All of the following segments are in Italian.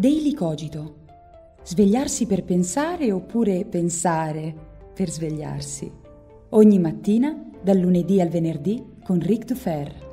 Daily Cogito. Svegliarsi per pensare oppure pensare per svegliarsi. Ogni mattina, dal lunedì al venerdì, con Ric Dufer.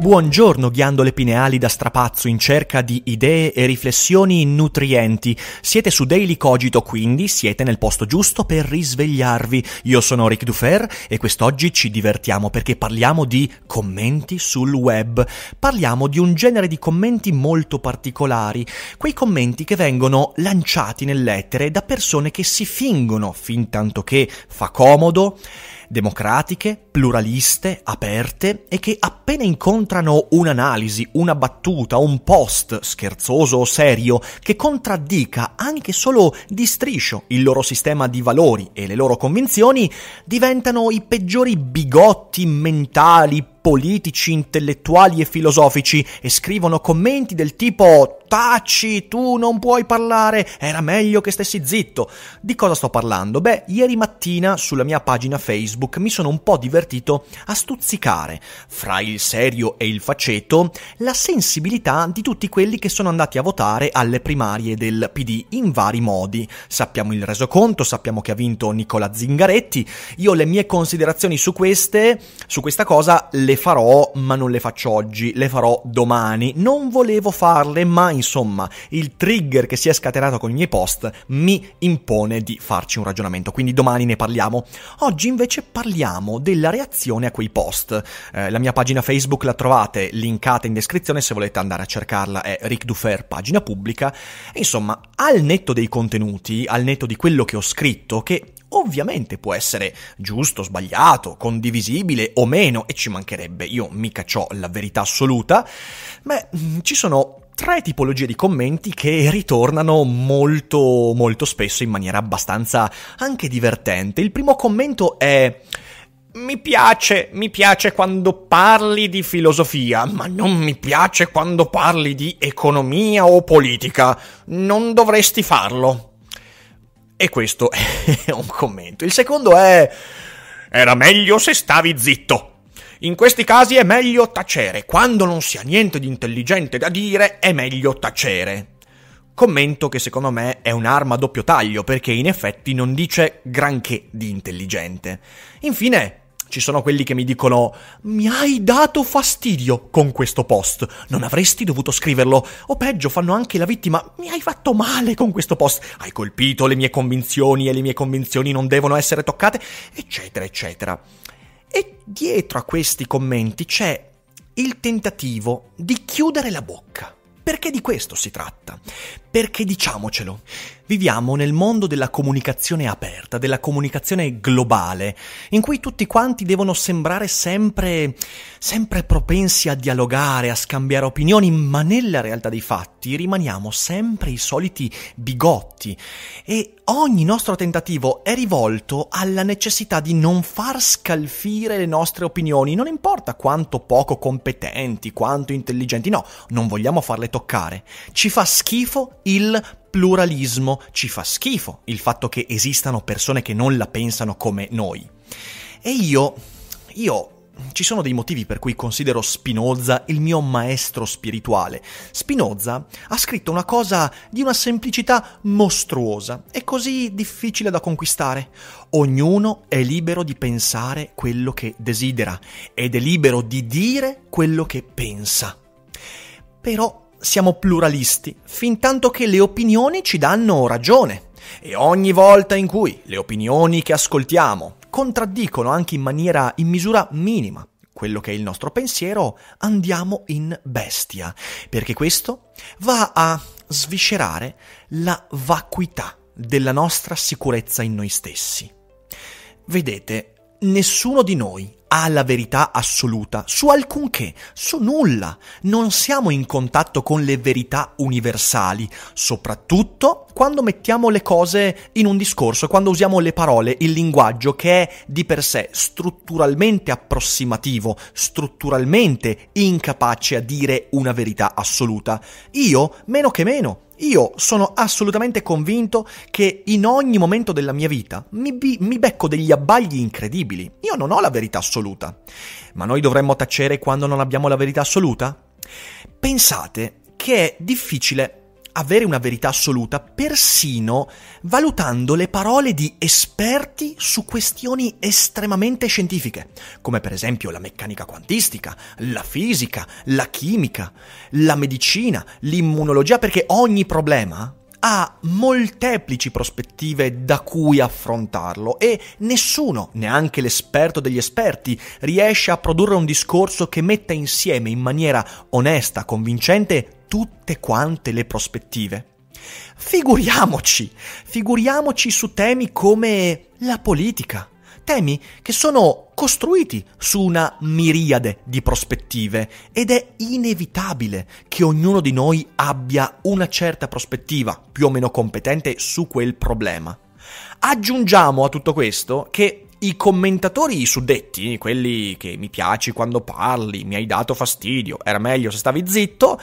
Buongiorno ghiandole pineali da strapazzo in cerca di idee e riflessioni nutrienti. Siete su Daily Cogito quindi siete nel posto giusto per risvegliarvi. Io sono Rick Dufer e quest'oggi ci divertiamo perché parliamo di commenti sul web. Parliamo di un genere di commenti molto particolari, quei commenti che vengono lanciati nell'etere da persone che si fingono, fin tanto che fa comodo, democratiche, pluraliste, aperte e che appena incontrano un'analisi, una battuta, un post scherzoso o serio che contraddica anche solo di striscio il loro sistema di valori e le loro convinzioni, diventano i peggiori bigotti mentali politici, intellettuali e filosofici e scrivono commenti del tipo Taci, tu non puoi parlare, era meglio che stessi zitto. Di cosa sto parlando? Beh, ieri mattina sulla mia pagina Facebook mi sono un po' divertito a stuzzicare, fra il serio e il faceto, la sensibilità di tutti quelli che sono andati a votare alle primarie del PD in vari modi. Sappiamo il resoconto, sappiamo che ha vinto Nicola Zingaretti, io le mie considerazioni su queste, su questa cosa le farò, ma non le faccio oggi, le farò domani. Non volevo farle, ma in insomma il trigger che si è scatenato con i miei post mi impone di farci un ragionamento, quindi domani ne parliamo. Oggi invece parliamo della reazione a quei post. Eh, la mia pagina Facebook la trovate linkata in descrizione se volete andare a cercarla, è Rick Dufer, pagina pubblica. E insomma, al netto dei contenuti, al netto di quello che ho scritto, che ovviamente può essere giusto, sbagliato, condivisibile o meno, e ci mancherebbe, io mica ho la verità assoluta, beh, ci sono tre tipologie di commenti che ritornano molto molto spesso in maniera abbastanza anche divertente. Il primo commento è mi piace, mi piace quando parli di filosofia, ma non mi piace quando parli di economia o politica. Non dovresti farlo. E questo è un commento. Il secondo è era meglio se stavi zitto. In questi casi è meglio tacere. Quando non si ha niente di intelligente da dire, è meglio tacere. Commento che secondo me è un'arma a doppio taglio, perché in effetti non dice granché di intelligente. Infine, ci sono quelli che mi dicono: Mi hai dato fastidio con questo post. Non avresti dovuto scriverlo. O peggio, fanno anche la vittima: Mi hai fatto male con questo post. Hai colpito le mie convinzioni e le mie convinzioni non devono essere toccate, eccetera, eccetera. E dietro a questi commenti c'è il tentativo di chiudere la bocca. Perché di questo si tratta? Perché diciamocelo, Viviamo nel mondo della comunicazione aperta, della comunicazione globale, in cui tutti quanti devono sembrare sempre, sempre propensi a dialogare, a scambiare opinioni, ma nella realtà dei fatti rimaniamo sempre i soliti bigotti e ogni nostro tentativo è rivolto alla necessità di non far scalfire le nostre opinioni, non importa quanto poco competenti, quanto intelligenti, no, non vogliamo farle toccare. Ci fa schifo il pluralismo, ci fa schifo il fatto che esistano persone che non la pensano come noi. E io, io ci sono dei motivi per cui considero Spinoza il mio maestro spirituale. Spinoza ha scritto una cosa di una semplicità mostruosa e così difficile da conquistare. Ognuno è libero di pensare quello che desidera ed è libero di dire quello che pensa. Però siamo pluralisti fin tanto che le opinioni ci danno ragione. E ogni volta in cui le opinioni che ascoltiamo contraddicono anche in maniera in misura minima quello che è il nostro pensiero, andiamo in bestia, perché questo va a sviscerare la vacuità della nostra sicurezza in noi stessi. Vedete, nessuno di noi ha la verità assoluta su alcunché, su nulla. Non siamo in contatto con le verità universali, soprattutto quando mettiamo le cose in un discorso, quando usiamo le parole, il linguaggio che è di per sé strutturalmente approssimativo, strutturalmente incapace a dire una verità assoluta. Io, meno che meno, io sono assolutamente convinto che in ogni momento della mia vita mi, mi, becco degli abbagli incredibili. Io non ho la verità assoluta. Ma noi dovremmo tacere quando non abbiamo la verità assoluta? Pensate che è difficile avere una verità assoluta persino valutando le parole di esperti su questioni estremamente scientifiche, come per esempio la meccanica quantistica, la fisica, la chimica, la medicina, l'immunologia, perché ogni problema ha molteplici prospettive da cui affrontarlo e nessuno, neanche l'esperto degli esperti, riesce a produrre un discorso che metta insieme in maniera onesta, convincente tutte quante le prospettive. Figuriamoci, figuriamoci su temi come la politica, temi che sono costruiti su una miriade di prospettive ed è inevitabile che ognuno di noi abbia una certa prospettiva più o meno competente su quel problema. Aggiungiamo a tutto questo che i commentatori suddetti, quelli che mi piaci quando parli, mi hai dato fastidio, era meglio se stavi zitto,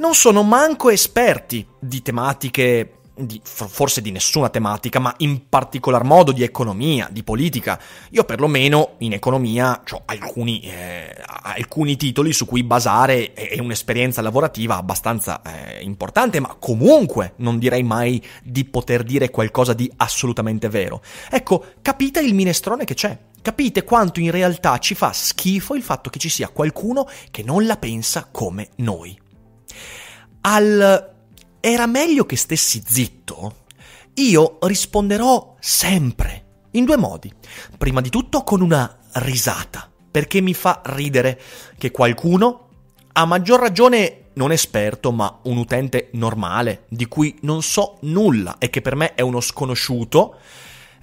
non sono manco esperti di tematiche di, forse di nessuna tematica, ma in particolar modo di economia, di politica. Io perlomeno in economia ho alcuni, eh, alcuni titoli su cui basare e, e un'esperienza lavorativa abbastanza eh, importante, ma comunque non direi mai di poter dire qualcosa di assolutamente vero. Ecco, capite il minestrone che c'è. Capite quanto in realtà ci fa schifo il fatto che ci sia qualcuno che non la pensa come noi al era meglio che stessi zitto, io risponderò sempre in due modi. Prima di tutto con una risata, perché mi fa ridere che qualcuno, a maggior ragione non esperto, ma un utente normale, di cui non so nulla e che per me è uno sconosciuto,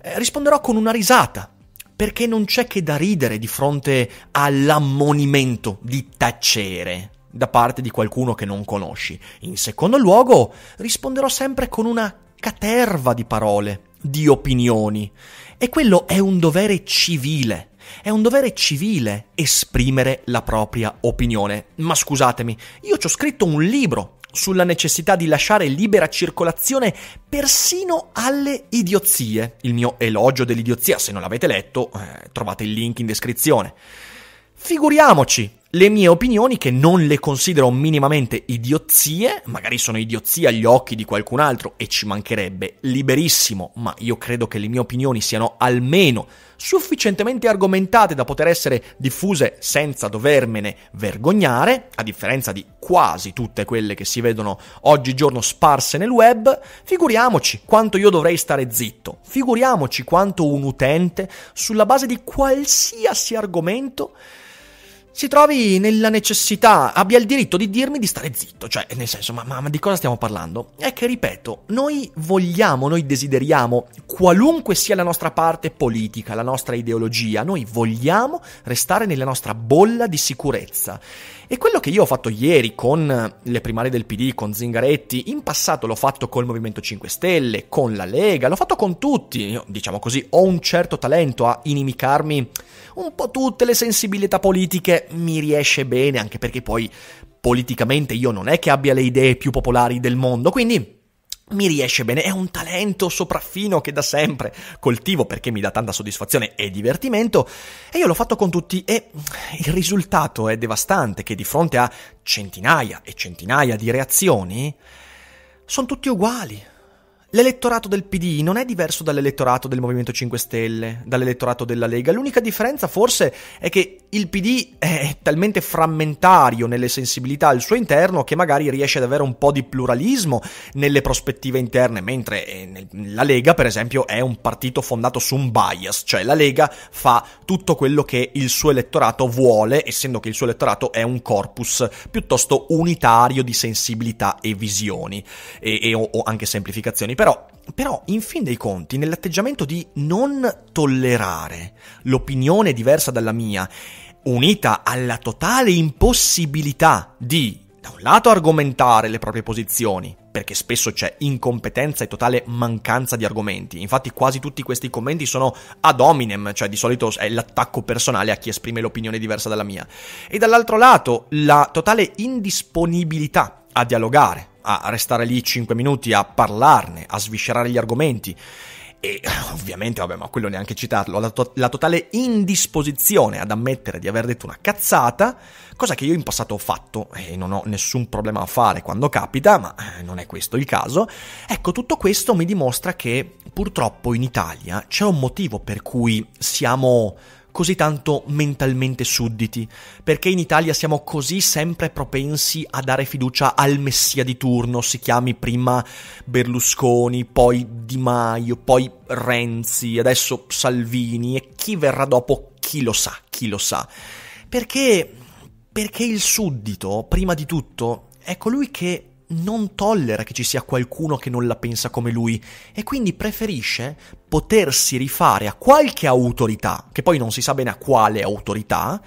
eh, risponderò con una risata, perché non c'è che da ridere di fronte all'ammonimento di tacere da parte di qualcuno che non conosci. In secondo luogo, risponderò sempre con una caterva di parole, di opinioni. E quello è un dovere civile. È un dovere civile esprimere la propria opinione. Ma scusatemi, io ci ho scritto un libro sulla necessità di lasciare libera circolazione persino alle idiozie. Il mio elogio dell'idiozia, se non l'avete letto, eh, trovate il link in descrizione. Figuriamoci le mie opinioni che non le considero minimamente idiozie, magari sono idiozie agli occhi di qualcun altro e ci mancherebbe liberissimo, ma io credo che le mie opinioni siano almeno sufficientemente argomentate da poter essere diffuse senza dovermene vergognare, a differenza di quasi tutte quelle che si vedono oggigiorno sparse nel web, figuriamoci quanto io dovrei stare zitto, figuriamoci quanto un utente, sulla base di qualsiasi argomento, si trovi nella necessità, abbia il diritto di dirmi di stare zitto, cioè nel senso, ma, ma, ma di cosa stiamo parlando? È che, ripeto, noi vogliamo, noi desideriamo, qualunque sia la nostra parte politica, la nostra ideologia, noi vogliamo restare nella nostra bolla di sicurezza. E quello che io ho fatto ieri con le primarie del PD, con Zingaretti, in passato l'ho fatto col Movimento 5 Stelle, con la Lega, l'ho fatto con tutti. Io, diciamo così, ho un certo talento a inimicarmi un po' tutte le sensibilità politiche mi riesce bene, anche perché poi politicamente io non è che abbia le idee più popolari del mondo, quindi mi riesce bene, è un talento sopraffino che da sempre coltivo perché mi dà tanta soddisfazione e divertimento e io l'ho fatto con tutti e il risultato è devastante che di fronte a centinaia e centinaia di reazioni sono tutti uguali. L'elettorato del PD non è diverso dall'elettorato del Movimento 5 Stelle, dall'elettorato della Lega, l'unica differenza forse è che il PD è talmente frammentario nelle sensibilità al suo interno che magari riesce ad avere un po' di pluralismo nelle prospettive interne, mentre eh, la Lega, per esempio, è un partito fondato su un bias, cioè la Lega fa tutto quello che il suo elettorato vuole, essendo che il suo elettorato è un corpus piuttosto unitario di sensibilità e visioni e, e o, o anche semplificazioni, però però, in fin dei conti, nell'atteggiamento di non tollerare l'opinione diversa dalla mia unita alla totale impossibilità di, da un lato, argomentare le proprie posizioni, perché spesso c'è incompetenza e totale mancanza di argomenti. Infatti quasi tutti questi commenti sono ad hominem, cioè di solito è l'attacco personale a chi esprime l'opinione diversa dalla mia. E dall'altro lato la totale indisponibilità a dialogare, a restare lì 5 minuti a parlarne, a sviscerare gli argomenti e ovviamente, vabbè, ma quello neanche citarlo, la, to- la, totale indisposizione ad ammettere di aver detto una cazzata, cosa che io in passato ho fatto e non ho nessun problema a fare quando capita, ma eh, non è questo il caso. Ecco, tutto questo mi dimostra che purtroppo in Italia c'è un motivo per cui siamo così tanto mentalmente sudditi, perché in Italia siamo così sempre propensi a dare fiducia al messia di turno, si chiami prima Berlusconi, poi Di Maio, poi Renzi, adesso Salvini e chi verrà dopo chi lo sa, chi lo sa. Perché perché il suddito, prima di tutto, è colui che non tollera che ci sia qualcuno che non la pensa come lui e quindi preferisce potersi rifare a qualche autorità, che poi non si sa bene a quale autorità,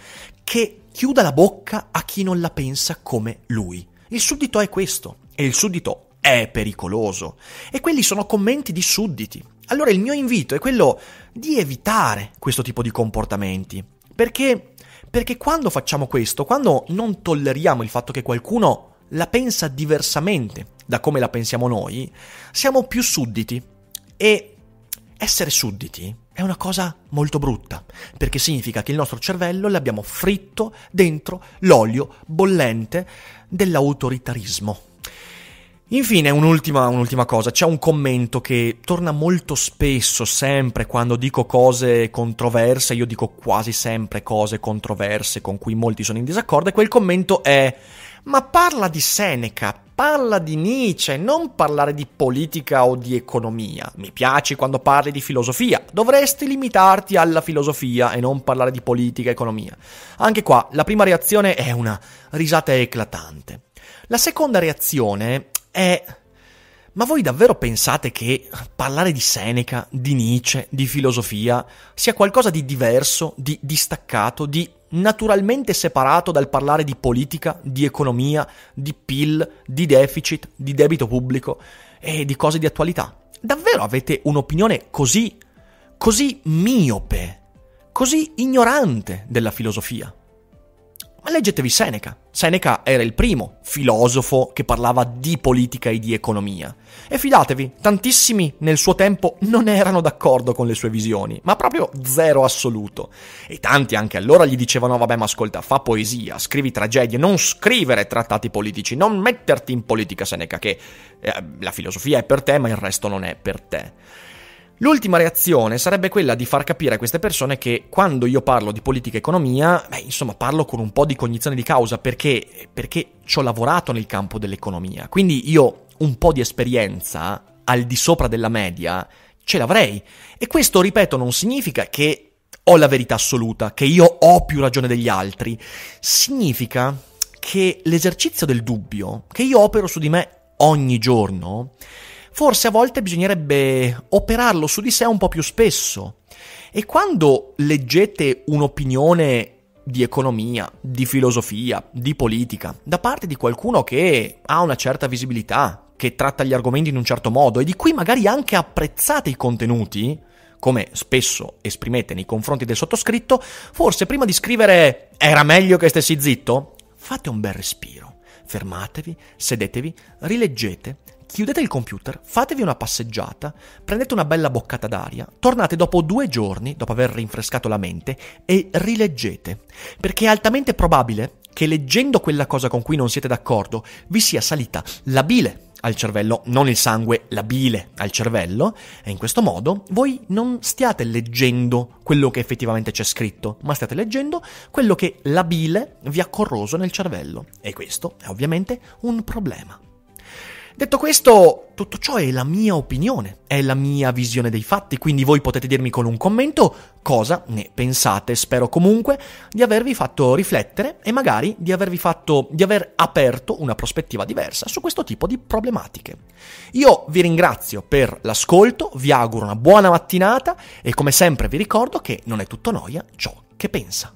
che chiuda la bocca a chi non la pensa come lui. Il suddito è questo e il suddito è pericoloso. E quelli sono commenti di sudditi. Allora il mio invito è quello di evitare questo tipo di comportamenti. Perché, perché quando facciamo questo, quando non tolleriamo il fatto che qualcuno la pensa diversamente da come la pensiamo noi, siamo più sudditi. E essere sudditi è una cosa molto brutta, perché significa che il nostro cervello l'abbiamo fritto dentro l'olio bollente dell'autoritarismo. Infine, un'ultima, un'ultima, cosa, c'è un commento che torna molto spesso, sempre quando dico cose controverse, io dico quasi sempre cose controverse con cui molti sono in disaccordo, e quel commento è ma parla di Seneca, parla di Nietzsche, non parlare di politica o di economia. Mi piaci quando parli di filosofia, dovresti limitarti alla filosofia e non parlare di politica e economia. Anche qua la prima reazione è una risata eclatante. La seconda reazione è... Ma voi davvero pensate che parlare di Seneca, di Nietzsche, di filosofia sia qualcosa di diverso, di distaccato, di naturalmente separato dal parlare di politica, di economia, di PIL, di deficit, di debito pubblico e di cose di attualità. Davvero avete un'opinione così, così miope, così ignorante della filosofia? Ma leggetevi Seneca. Seneca era il primo filosofo che parlava di politica e di economia. E fidatevi, tantissimi nel suo tempo non erano d'accordo con le sue visioni, ma proprio zero assoluto. E tanti anche allora gli dicevano, vabbè ma ascolta, fa poesia, scrivi tragedie, non scrivere trattati politici, non metterti in politica Seneca, che eh, la filosofia è per te ma il resto non è per te. L'ultima reazione sarebbe quella di far capire a queste persone che quando io parlo di politica e economia, beh, insomma, parlo con un po' di cognizione di causa perché, perché ci ho lavorato nel campo dell'economia. Quindi io un po' di esperienza al di sopra della media ce l'avrei. E questo, ripeto, non significa che ho la verità assoluta, che io ho più ragione degli altri. Significa che l'esercizio del dubbio che io opero su di me ogni giorno forse a volte bisognerebbe operarlo su di sé un po' più spesso. E quando leggete un'opinione di economia, di filosofia, di politica, da parte di qualcuno che ha una certa visibilità, che tratta gli argomenti in un certo modo e di cui magari anche apprezzate i contenuti, come spesso esprimete nei confronti del sottoscritto, forse prima di scrivere era meglio che stessi zitto, fate un bel respiro, fermatevi, sedetevi, rileggete, chiudete il computer, fatevi una passeggiata, prendete una bella boccata d'aria, tornate dopo due giorni, dopo aver rinfrescato la mente, e rileggete, perché è altamente probabile che leggendo quella cosa con cui non siete d'accordo vi sia salita la bile al cervello, non il sangue, la bile al cervello, e in questo modo voi non stiate leggendo quello che effettivamente c'è scritto, ma stiate leggendo quello che la bile vi ha corroso nel cervello. E questo è ovviamente un problema. Detto questo, tutto ciò è la mia opinione, è la mia visione dei fatti, quindi voi potete dirmi con un commento cosa ne pensate. Spero comunque di avervi fatto riflettere e magari di avervi fatto di aver aperto una prospettiva diversa su questo tipo di problematiche. Io vi ringrazio per l'ascolto, vi auguro una buona mattinata e come sempre vi ricordo che non è tutto noia ciò che pensa.